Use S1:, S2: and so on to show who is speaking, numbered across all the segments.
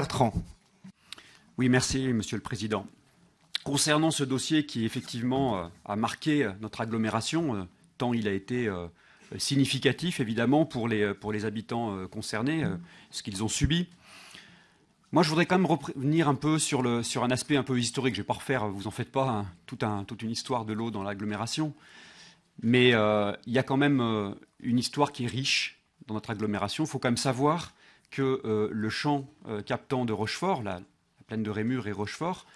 S1: Bertrand. Oui, merci, Monsieur le Président. Concernant ce dossier qui, effectivement, euh, a marqué euh, notre agglomération, euh, tant il a été significatif, évidemment, pour les, habitants concernés, ce qu'ils ont subi. Moi, je voudrais quand même revenir un peu sur, un aspect un peu historique. Je ne vais pas refaire, vous en faites pas, hein, un, toute une histoire de l'eau dans l'agglomération. Mais il y a quand même une histoire qui est riche dans notre agglomération. Il faut quand même savoir que euh, le champ euh, captant de Rochefort, la, plaine de Rémur et Rochefort,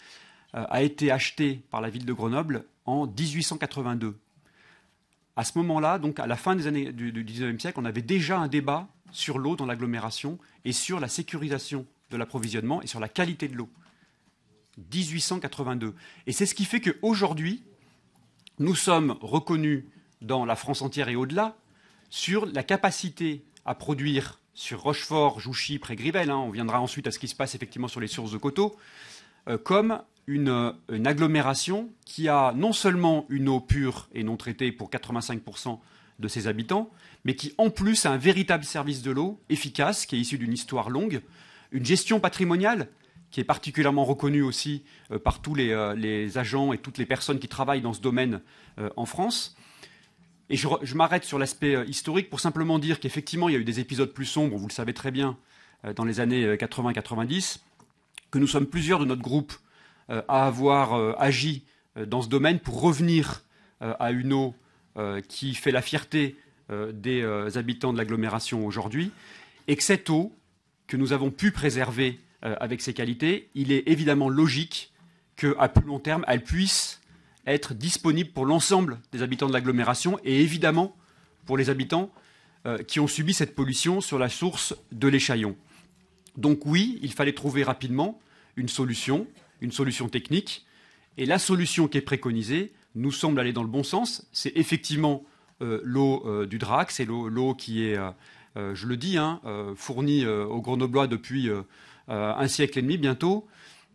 S1: euh, a été acheté par la ville de Grenoble en 1882. À ce moment-là, donc à la fin des années du, du 19e siècle, on avait déjà un débat sur l'eau dans l'agglomération et sur la sécurisation de l'approvisionnement et sur la qualité de l'eau. 1882. Et c'est ce qui fait qu'aujourd'hui, nous sommes reconnus dans la France entière et au-delà sur la capacité à produire sur Rochefort, Jouchy, Près Grivel, hein, on viendra ensuite à ce qui se passe effectivement sur les sources de coteaux, euh, comme une, agglomération qui a non seulement une eau pure et non traitée pour 85% de ses habitants, mais qui en plus a un véritable service de l'eau efficace, qui est issu d'une histoire longue, une gestion patrimoniale qui est particulièrement reconnue aussi euh, par tous euh, les, agents et toutes les personnes qui travaillent dans ce domaine en France, et je, m'arrête sur l'aspect euh, historique pour simplement dire qu'effectivement, il y a eu des épisodes plus sombres, vous le savez très bien, euh, dans les années 80-90, euh, que nous sommes plusieurs de notre groupe à avoir agi dans ce domaine pour revenir à une eau qui fait la fierté des habitants de l'agglomération aujourd'hui, et que cette eau que nous avons pu préserver avec ses qualités, il est évidemment logique qu'à plus long terme, elle puisse être disponible pour l'ensemble des habitants de l'agglomération et évidemment pour les habitants euh, qui ont subi cette pollution sur la source de l'Échaillon. Donc oui, il fallait trouver rapidement une solution, une solution technique. Et la solution qui est préconisée nous semble aller dans le bon sens. C'est effectivement euh, l'eau euh, du Drac, c'est l'eau qui est, je le dis, hein, fournie aux Grenoblois depuis un siècle et demi bientôt.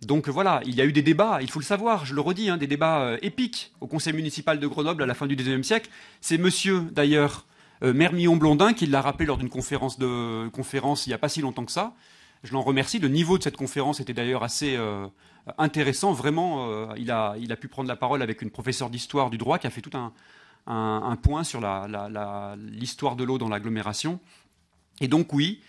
S1: Donc voilà, il y a eu des débats, il faut le savoir, je le redis, hein, des débats euh, épiques au conseil municipal de Grenoble à la fin du XIXe siècle. C'est monsieur, d'ailleurs, euh, Mermillon Blondin qui l'a rappelé lors d'une conférence, de, conférence il n'y a pas si longtemps que ça. Je l'en remercie. Le niveau de cette conférence était d'ailleurs assez euh, intéressant. Vraiment, il, a, il a pu prendre la parole avec une professeure d'histoire du droit qui a fait tout un, point sur l'histoire la, de l'eau dans l'agglomération. Et donc oui,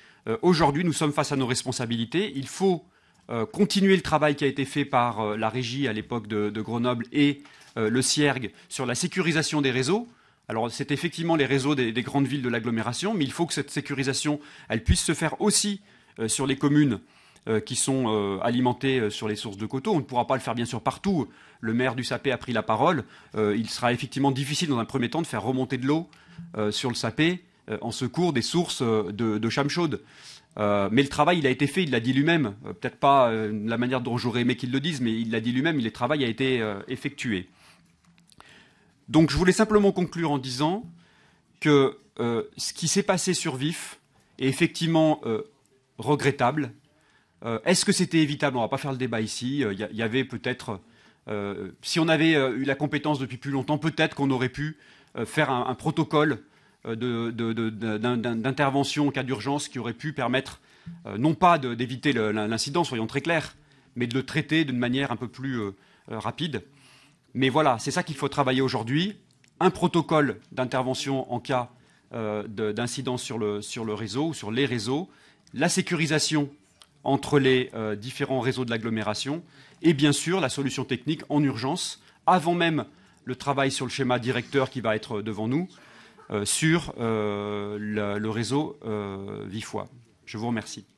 S1: aujourd'hui nous sommes face à nos responsabilités. Il faut euh, continuer le travail qui a été fait par euh, la régie à l'époque de, Grenoble et euh, le CIERG sur la sécurisation des réseaux. Alors c'est effectivement les réseaux des, grandes villes de l'agglomération, mais il faut que cette sécurisation, elle puisse se faire aussi sur les communes qui sont alimentées sur les sources de coteaux. On ne pourra pas le faire bien sûr partout. Le maire du Sapé a pris la parole. il sera effectivement difficile dans un premier temps de faire remonter de l'eau sur le Sapé euh, en secours des sources euh, de, de chaude. Euh, mais le travail, il a été fait, il l'a dit lui-même. Peut-être pas la manière dont j'aurais aimé qu'il le dise, mais il l'a dit lui-même, le travail a été effectué. Donc je voulais simplement conclure en disant que ce qui s'est passé sur VIF est effectivement regrettable. Est-ce que c'était évitable On ne va pas faire le débat ici. Il y, avait peut-être, si on avait eu la compétence depuis plus longtemps, peut-être qu'on aurait pu faire un protocole euh, d'intervention en cas d'urgence qui aurait pu permettre, euh, non pas d'éviter l'incident, soyons très clairs, mais de le traiter d'une manière un peu plus euh, rapide. Mais voilà, c'est ça qu'il faut travailler aujourd'hui. Un protocole d'intervention en cas d'incident sur le, sur le réseau ou sur les réseaux, la sécurisation entre les différents réseaux de l'agglomération et bien sûr la solution technique en urgence avant même le travail sur le schéma directeur qui va être devant nous euh, sur euh, le réseau euh, Vifois. Je vous remercie.